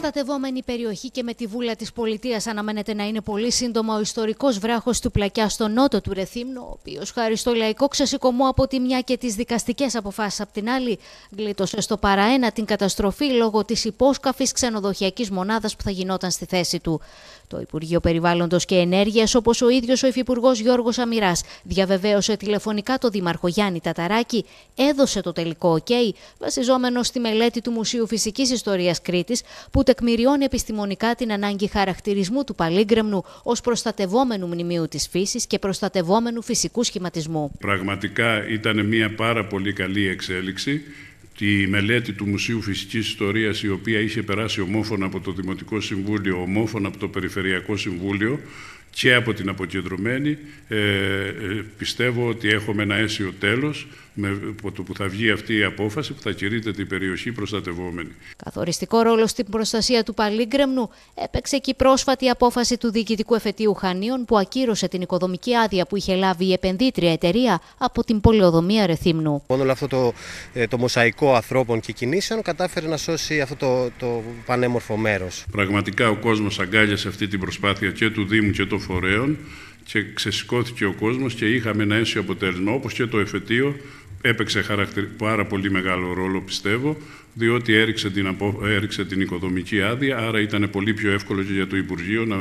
προστατευόμενη περιοχή και με τη βούλα της πολιτείας αναμένεται να είναι πολύ σύντομα ο ιστορικός βράχος του Πλακιά στο νότο του Ρεθύμνου, ο οποίος χάρη στο λαϊκό ξεσηκωμό από τη μια και τις δικαστικές αποφάσεις από την άλλη, γλίτωσε στο παραένα την καταστροφή λόγω της υπόσκαφης ξενοδοχειακής μονάδας που θα γινόταν στη θέση του. Το Υπουργείο Περιβάλλοντος και Ενέργειας, όπως ο ίδιος ο Υφυπουργός Γιώργος Αμυράς, διαβεβαίωσε τηλεφωνικά το Δήμαρχο Γιάννη Ταταράκη, έδωσε το τελικό OK, βασιζόμενο στη μελέτη του Μουσείου Φυσικής Ιστορίας Κρήτης, που τεκμηριώνει επιστημονικά την ανάγκη χαρακτηρισμού του παλίγκρεμνου ως προστατευόμενου μνημείου της φύσης και προστατευόμενου φυσικού σχηματισμού. Πραγματικά ήταν μια πάρα πολύ καλή εξέλιξη τη μελέτη του Μουσείου Φυσικής Ιστορίας η οποία είχε περάσει ομόφωνα από το Δημοτικό Συμβούλιο, ομόφωνα από το Περιφερειακό Συμβούλιο και από την αποκεντρωμένη, ε, ε πιστεύω ότι έχουμε ένα αίσιο τέλος με το που θα βγει αυτή η απόφαση που θα κηρύττεται την περιοχή προστατευόμενη. Καθοριστικό ρόλο στην προστασία του Παλίγκρεμνου έπαιξε και η πρόσφατη απόφαση του Διοικητικού Εφετείου Χανίων που ακύρωσε την οικοδομική άδεια που είχε λάβει η επενδύτρια εταιρεία από την πολεοδομία Ρεθύμνου. Μόνο όλο αυτό το, ε, το μοσαϊκό ανθρώπων και κινήσεων κατάφερε να σώσει αυτό το, το πανέμορφο μέρος. Πραγματικά ο κόσμος αγκάλιασε αυτή την προσπάθεια και του Δήμου και των φορέων και ξεσηκώθηκε ο κόσμος και είχαμε ένα αίσιο αποτέλεσμα όπως και το εφετείο έπαιξε χαρακτηρι... πάρα πολύ μεγάλο ρόλο, πιστεύω, διότι έριξε την, απο... την οικοδομική άδεια, άρα ήταν πολύ πιο εύκολο και για το Υπουργείο να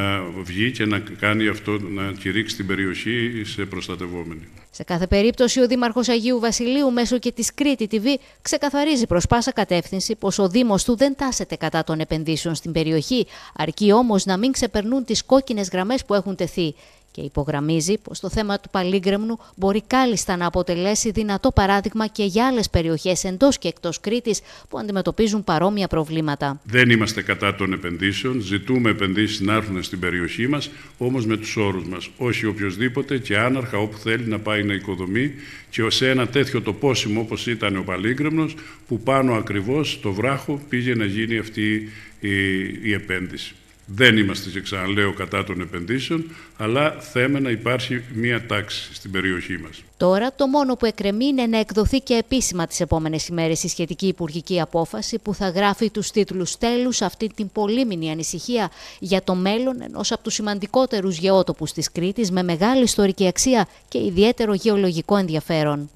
α, βγει και να κάνει αυτό, να κηρύξει την περιοχή σε προστατευόμενη. Σε κάθε περίπτωση, ο Δήμαρχος Αγίου Βασιλείου, μέσω και της Κρήτη TV, ξεκαθαρίζει προς πάσα κατεύθυνση πως ο Δήμος του δεν τάσεται κατά των επενδύσεων στην περιοχή, αρκεί όμως να μην ξεπερνούν τις κόκκινες γραμμές που έχουν τεθεί και υπογραμμίζει πως το θέμα του Παλίγκρεμνου μπορεί κάλλιστα να αποτελέσει δυνατό παράδειγμα και για άλλες περιοχές εντός και εκτός Κρήτης που αντιμετωπίζουν παρόμοια προβλήματα. Δεν είμαστε κατά των επενδύσεων, ζητούμε επενδύσεις να έρθουν στην περιοχή μας, όμως με τους όρους μας. Όχι οποιοδήποτε και άναρχα όπου θέλει να πάει να οικοδομεί και σε ένα τέτοιο τοπόσιμο όπως ήταν ο Παλίγκρεμνος που πάνω ακριβώς στο βράχο πήγε να γίνει αυτή η, η επένδυση. Δεν είμαστε και ξαναλέω κατά των επενδύσεων, αλλά θέμε να υπάρχει μία τάξη στην περιοχή μας. Τώρα το μόνο που εκκρεμεί είναι να εκδοθεί και επίσημα τις επόμενες ημέρες η σχετική υπουργική απόφαση που θα γράφει τους τίτλους τέλους αυτή την πολύμινη ανησυχία για το μέλλον ενός από τους σημαντικότερους γεώτοπους της Κρήτης με μεγάλη ιστορική αξία και ιδιαίτερο γεωλογικό ενδιαφέρον.